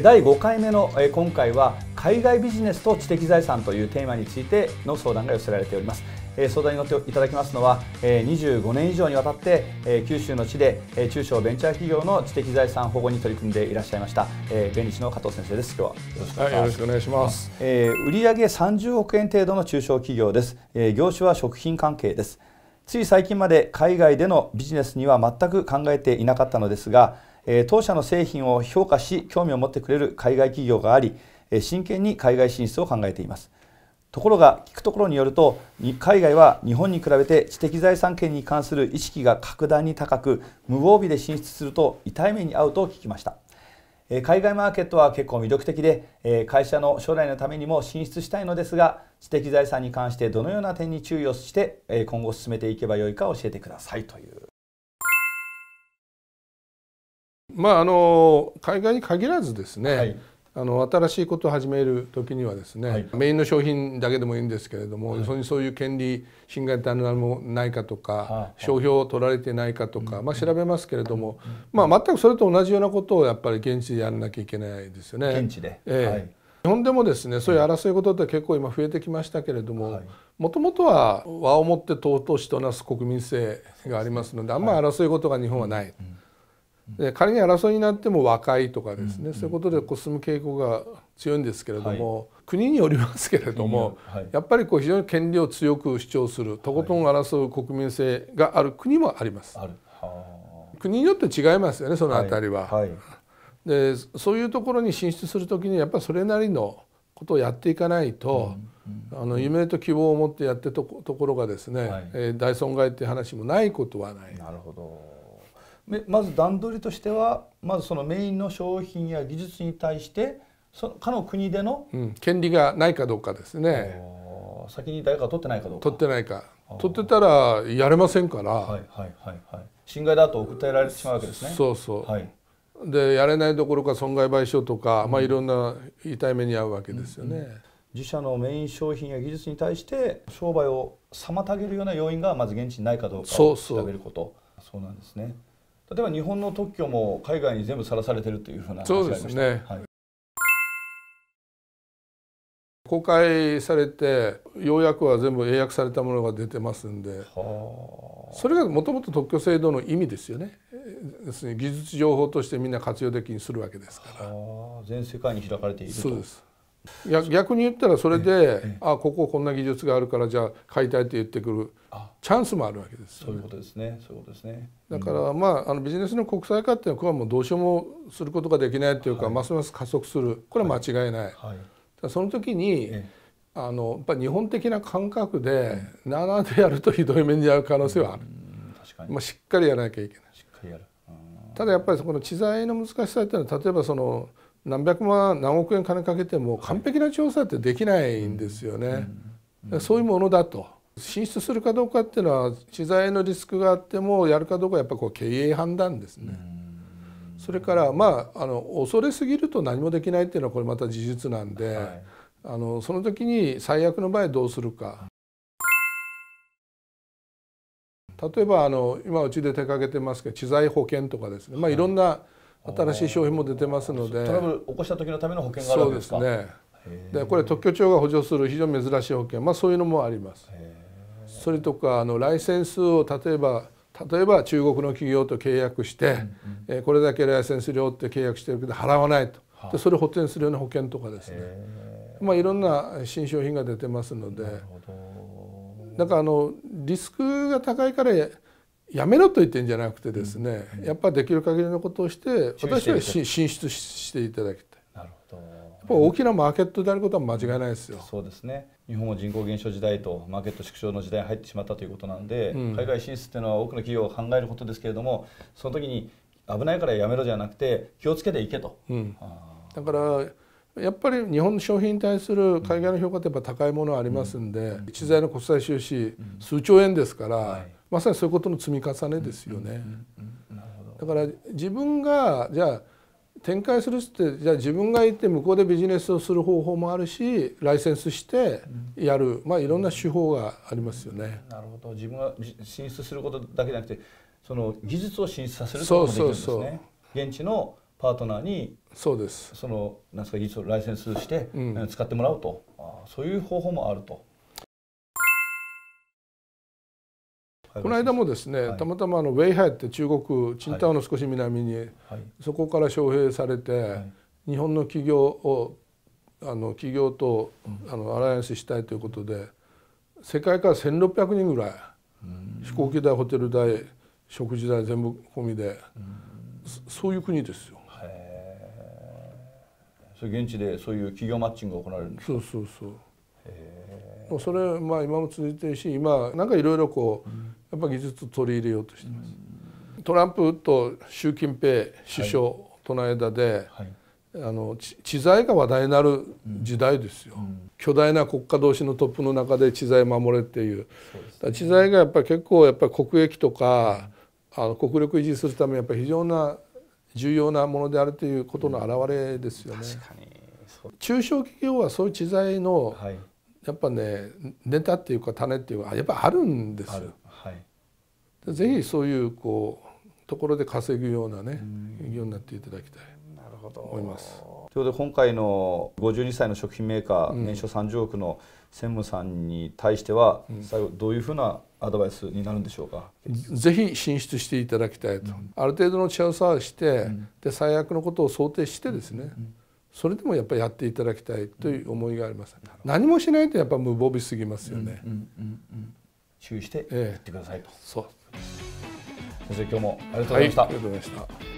第5回目の今回は海外ビジネスと知的財産というテーマについての相談が寄せられております相談に乗っていただきますのは25年以上にわたって九州の地で中小ベンチャー企業の知的財産保護に取り組んでいらっしゃいました弁理士の加藤先生です今日はよろしくお願いします、はい、します売上30億円程度の中小企業です業種は食品関係ですつい最近まで海外でのビジネスには全く考えていなかったのですがえ当社の製品を評価し興味を持ってくれる海外企業があり、え真剣に海外進出を考えていますところが聞くところによると海外は日本に比べて知的財産権に関する意識が格段に高く無防備で進出すると痛い目に遭うと聞きました海外マーケットは結構魅力的で会社の将来のためにも進出したいのですが知的財産に関してどのような点に注意をして今後進めていけばよいか教えてくださいというまあ、あの海外に限らずですね、はい、あの新しいことを始める時にはですね、はい、メインの商品だけでもいいんですけれども、はい、そにそういう権利侵害ってあるもないかとか、商標を取られてないかとか、まあ、調べますけれども、うん、まあ、全くそれと同じようなことをやっぱり現地でやらなきゃいけないですよね。現地で、ええ日本でもですねそういう争い事って結構今増えてきましたけれどももともとは和をもって尊しとなす国民性がありますのであんまり争い事が日本はない、で仮に争いになっても和解とかですね、うんうん、そういうことで進む傾向が強いんですけれども、はい、国によりますけれども、はい、やっぱりこう非常に権利を強く主張するとことん争う国民性がある国もあります。はい、国によって違いますよねそのたりは。でそういうところに進出する時にやっぱりそれなりのことをやっていかないと、うんうん、あの夢と希望を持ってやってとところがですね、はい、えー、大損害っていう話もないことはない。なるほどまず段取りとしてはまずそのメインの商品や技術に対してその他の国での、うん、権利がないかどうかですね先に誰か取ってないかどうか取ってないか取ってたらやれませんから、はいはいはいはい、侵害だと訴えられてしまうわけですねそうそう、はい、でやれないどころか損害賠償とか、うん、まあ、いろんな痛い目に遭うわけですよね、うんうん、自社のメイン商品や技術に対して商売を妨げるような要因がまず現地にないかどうかを調べることそうなんですね。例えば日本の特許も海外に全部さらされてるというふうなそうですね、はい、公開されて要約は全部英訳されたものが出てますんでそれがもともと特許制度の意味ですよね要するに技術情報としてみんな活用できにするわけですから全世界に開かれているそうですや逆に言ったらそれで、あこここんな技術があるからじゃあ買いたいって言ってくるチャンスもあるわけです、ね、そういうことですねそういうことですねだから、まああのビジネスの国際化っていうのはもうどうしようもすることができないというか、はい、ますます加速するこれは間違いない、はい、その時に、ええあのやっぱ日本的な感覚で、うん、7でやるとひどい目に遭う可能性はある、うん、確かに、まあ、しっかりやらなきゃいけないしっかりやる、ただやっぱりそこの知財の難しさっていうのは例えばその何百万何億円金かけても完璧な調査ってできないんですよね。そういうものだと進出するかどうかっていうのは知材のリスクがあってもやるかどうかやっぱこう経営判断ですね。それからまああの恐れすぎると何もできないっていうのはこれまた事実なんで、はい、あのその時に最悪の場合どうするか。例えばあの今うちで手掛けてますけど知財保険とかですね、まあ、いろんな、はい新しい商品も出てますのでトラブル起こした時のための保険があるんですかそうですねでこれ特許庁が補助する非常に珍しい保険まあそういうのもありますそれとかあのライセンスを例えば例えば中国の企業と契約して、うんうん、えこれだけライセンス料って契約してるけど払わないと、でそれを補填するような保険とかですねまあいろんな新商品が出てますのでなんかあのリスクが高いからやめろと言ってんじゃなくてですね、うん、やっぱりできる限りのことをして私は進出していただきたい。なるほどやっぱ大きなマーケットであることは間違いないですよ。そうですね日本も人口減少時代とマーケット縮小の時代に入ってしまったということなんで、うん、海外進出っていうのは多くの企業が考えることですけれどもその時に危ないからやめろじゃなくて気をつけていけと。うん、だからやっぱり日本の商品に対する海外の評価ってやっぱ高いものはありますんで、一材の国際収支数兆円ですから、まさにそういうことの積み重ねですよね。だから自分がじゃあ展開するってじゃあ自分が行って向こうでビジネスをする方法もあるしライセンスしてやる、まあ、いろんな手法がありますよね。なるほど自分が進出することだけじゃなくてその技術を進出させるともできるですね。そうそうそう現地のパートナーにそうですそのなんですか技術をライセンスして、うん、使ってもらうとあそういう方法もあると。この間もですね、はい、たまたまあのウェイハイって中国チンの少し南に、はいそこから招聘されて、日本の企業をあの企業とあのアライアンスしたいということで、世界から1,600人ぐらい、飛行機代ホテル代食事代全部込みで、そういう国ですよ。それ現地でそういう企業マッチングが行われるんですそうそうそうもうそれまあ今も続いてるし今なんかいろいろこう、うん、やっぱ技術取り入れようとしてます、うん、トランプと習近平首相との間で、はい、あの知財が話題になる時代ですよ、うん、巨大な国家同士のトップの中で知財守れっていう、う、ね、知財がやっぱり結構やっぱり国益とか、あの国力維持するためにやっぱり非常な重要なものであるということの表れですよね。中小企業はそういう知財の、はい、やっぱねネタっていうか種っていうかやっぱあるんですよ。はい、ぜひそういうこうところで稼ぐようなね業になっていただきたいと思います。ということで今回の52歳の食品メーカー、年商30億の、うん専務さんに対しては最後どういうふうなアドバイスになるんでしょうか、うん、ぜひ進出していただきたいと、うん、ある程度の調査をして、うん、で最悪のことを想定してですね、それでもやっぱりやっていただきたいという思いがあります、何もしないとやっぱ無防備すぎますよね、注意していってくださいと、ええ、そう先生今日もありがとうございました、はい、ありがとうございました